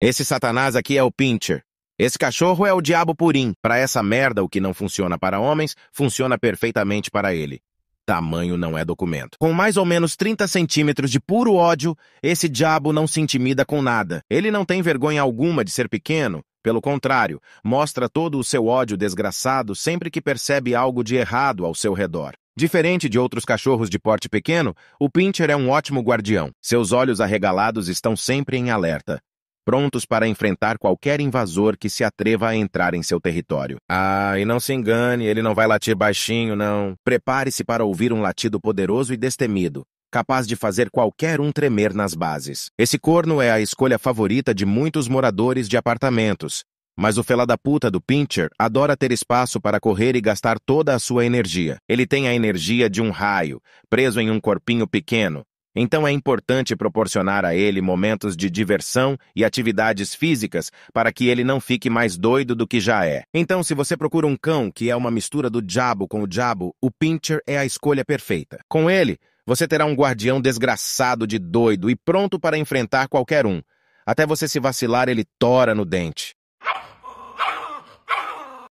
Esse Satanás aqui é o Pincher. Esse cachorro é o diabo purim. Para essa merda, o que não funciona para homens, funciona perfeitamente para ele. Tamanho não é documento. Com mais ou menos 30 centímetros de puro ódio, esse diabo não se intimida com nada. Ele não tem vergonha alguma de ser pequeno. Pelo contrário, mostra todo o seu ódio desgraçado sempre que percebe algo de errado ao seu redor. Diferente de outros cachorros de porte pequeno, o Pincher é um ótimo guardião. Seus olhos arregalados estão sempre em alerta prontos para enfrentar qualquer invasor que se atreva a entrar em seu território. Ah, e não se engane, ele não vai latir baixinho, não. Prepare-se para ouvir um latido poderoso e destemido, capaz de fazer qualquer um tremer nas bases. Esse corno é a escolha favorita de muitos moradores de apartamentos, mas o fela da puta do Pincher adora ter espaço para correr e gastar toda a sua energia. Ele tem a energia de um raio, preso em um corpinho pequeno, então é importante proporcionar a ele momentos de diversão e atividades físicas para que ele não fique mais doido do que já é. Então, se você procura um cão que é uma mistura do diabo com o diabo, o pincher é a escolha perfeita. Com ele, você terá um guardião desgraçado de doido e pronto para enfrentar qualquer um. Até você se vacilar, ele tora no dente.